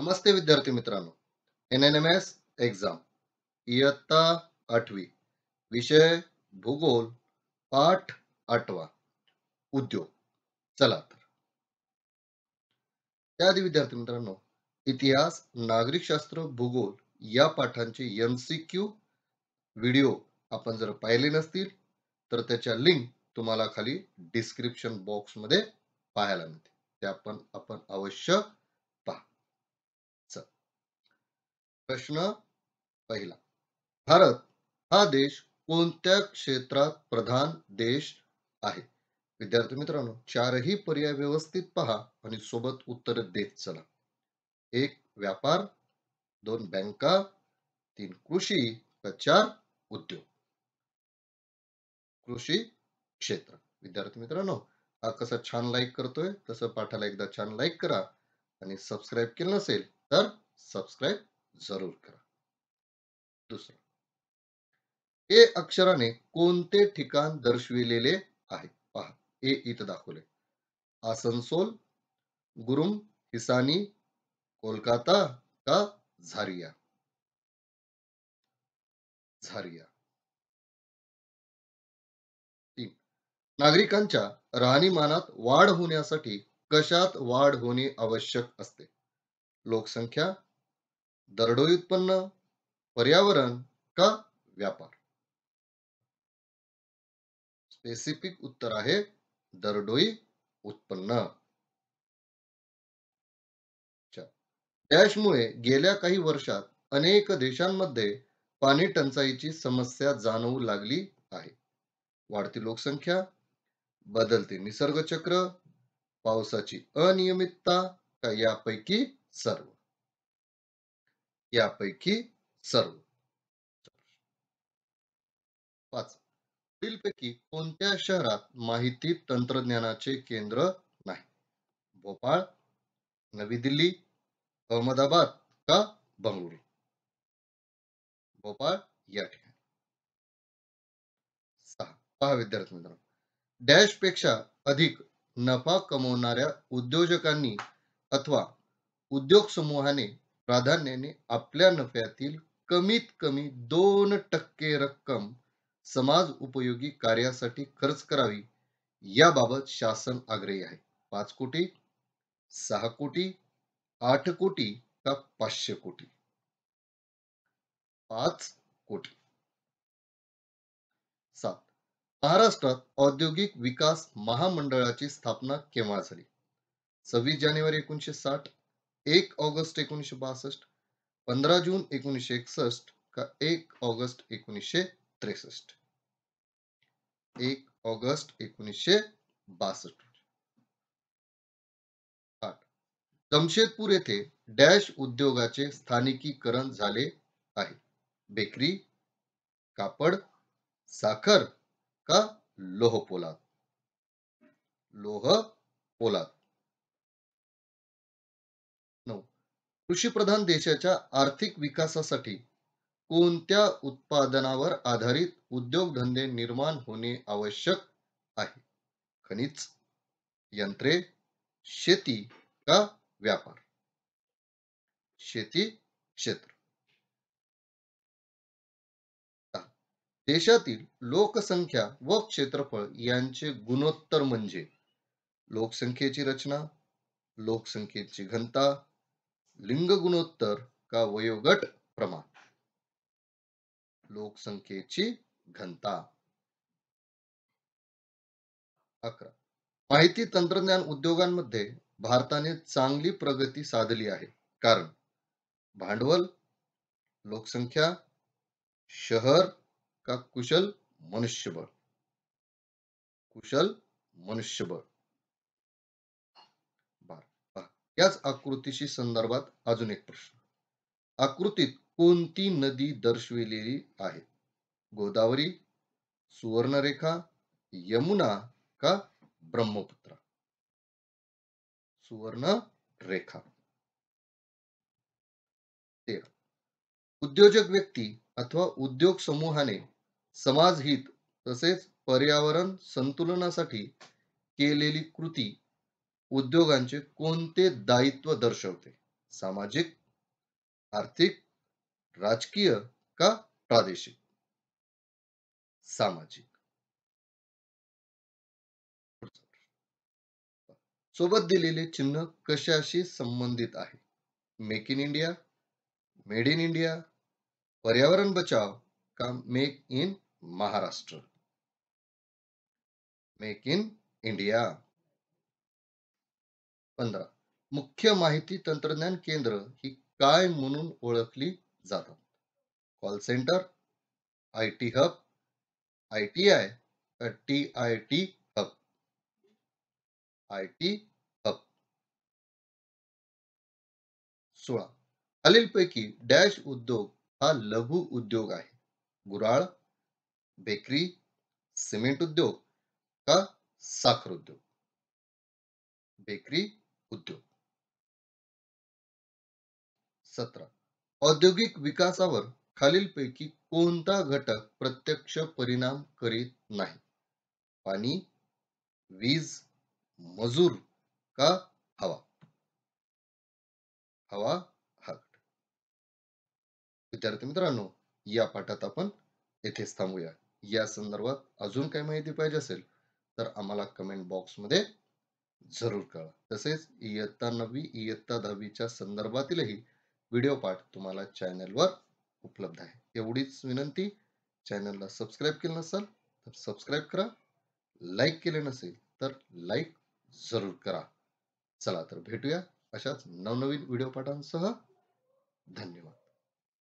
नमस्ते विद्यार्थी मित्रांनो N N M S exam इयत्ता आठवी विषय भूगोल पाठ आठवा उद्योग चला तर त्याआधी विद्यार्थी मित्रांनो इतिहास नागरिकशास्त्र भूगोल या पाठांचे एम सी क्यू व्हिडिओ आपण जर पाहिले नसतील तर त्याच्या लिंक तुम्हाला खाली डिस्क्रिप्शन बॉक्स मध्ये पाहायला मिळते त्या पण आपण आवश्यक प्रश्न पहिला भारत हा देश कोणत्या क्षेत्रात प्रधान देश आहे विद्यार्थी मित्रांनो चारही पर्याय व्यवस्थित पहा आणि सोबत उत्तर देत चला एक व्यापार दोन बँका तीन कृषी चार उद्योग कृषी क्षेत्र विद्यार्थी मित्रांनो हा कसा छान लाईक करतोय तसं पाठाला एकदा छान लाईक करा आणि सबस्क्राईब केलं नसेल तर सबस्क्राईब जरूर करा दुसरं ए अक्षराने कोणते ठिकाण दर्शविलेले आहे पहा ए इथं दाखवले आसनसोल गुरुम हिसानी कोलकाता का झारिया झारिया नागरिकांच्या राहणीमानात वाढ होण्यासाठी कशात वाढ होणे आवश्यक असते लोकसंख्या दरडोई उत्पन्न पर्यावरण का व्यापार स्पेसिफिक उत्तर आहे दरडोई उत्पन्न डॅशमुळे गेल्या काही वर्षात अनेक देशांमध्ये पाणी टंचाईची समस्या जाणवू लागली आहे वाढती लोकसंख्या बदलते निसर्गचक्र पावसाची अनियमितता का यापैकी सर्व यापैकी सर्व पाच पुढीलपैकी कोणत्या शहरात माहिती तंत्रज्ञानाचे केंद्र नाही भोपाळ नवी दिल्ली अहमदाबाद का बंगळुरू भोपाळ या ठिकाणी सहा पहा विद्यार्थी मित्रांनो डॅश पेक्षा अधिक नफा कमवणाऱ्या उद्योजकांनी अथवा उद्योग समूहाने प्राधान्याने आपल्या नफ्यातील कमीत कमी दोन टक्के रक्कम समाज उपयोगी कार्यासाठी खर्च करावी याबाबत शासन आग्रही आहे पाच कोटी सहा कोटी आठ कोटी का पाचशे कोटी पाच कोटी सात महाराष्ट्रात औद्योगिक विकास महामंडळाची स्थापना केव्हा झाली सव्वीस जानेवारी एकोणीशे साठ एक ऑगस्ट एकोणीसशे बासष्ट पंधरा जून एकोणीसशे एकसष्ट का एक ऑगस्ट एकोणीसशे त्रेसष्ट एक ऑगस्ट एकोणीसशे बासष्ट जमशेदपूर येथे डॅश उद्योगाचे स्थानिकीकरण झाले आहे बेकरी कापड साखर का लोह पोलाद लोह पोलाद प्रधान देशाच्या आर्थिक विकासासाठी कोणत्या उत्पादनावर आधारित उद्योगधंदे निर्माण होणे आवश्यक आहे खनिज यंत्रे शेती का व्यापार शेती क्षेत्र देशातील लोकसंख्या व क्षेत्रफळ यांचे गुणोत्तर म्हणजे लोकसंख्येची रचना लोकसंख्येची घनता लिंग गुणोत्तर का वयोगट प्रमाण लोकसंख्येची घनता अकरा माहिती तंत्रज्ञान उद्योगांमध्ये भारताने चांगली प्रगती साधली आहे कारण भांडवल लोकसंख्या शहर का कुशल मनुष्यबळ कुशल मनुष्यबळ याच आकृतीशी संदर्भात अजून एक प्रश्न आकृतीत कोणती नदी दर्शविलेली आहे गोदावरी सुवर्णरेखा यमुना का ब्रह्मपुत्रा सुवर्ण रेखा तेरा उद्योजक व्यक्ती अथवा उद्योग समूहाने समाजहित तसेच पर्यावरण संतुलनासाठी केलेली कृती उद्योगांचे कोणते दायित्व दर्शवते सामाजिक आर्थिक राजकीय का प्रादेशिक सामाजिक सोबत दिलेले चिन्ह कशाशी संबंधित आहे make in India made in India पर्यावरण बचाव का make in Maharashtra make in India पंधरा मुख्य माहिती तंत्रज्ञान केंद्र ही काय म्हणून ओळखली जातात call centre I T hub I T I T I T hub I T hub सोळा खालीलपैकी डॅश उद्योग हा लघु उद्योग आहे गुराळ बेकरी सिमेंट उद्योग का साखर उद्योग बेकरी उद्योग सतरा औद्योगिक विकासावर खालीलपैकी कोणता घटक प्रत्यक्ष परिणाम करीत नाही पाणी वीज मजूर का हवा हवा विद्यार्थी मित्रांनो या पाठात आपण येथेच थांबूया या संदर्भात अजून काही माहिती पाहिजे असेल तर आम्हाला कमेंट बॉक्समध्ये जरूर कळवा तसेच इयत्ता नववी इयत्ता दहावीच्या संदर्भातीलही व्हिडिओ पाठ तुम्हाला चॅनलवर उपलब्ध आहे एवढीच विनंती चॅनलला सबस्क्राईब केलं नसेल तर सबस्क्राईब करा लाईक केले नसेल तर लाईक जरूर करा चला तर भेटूया अशाच नवनवीन व्हिडिओ पाठांसह धन्यवाद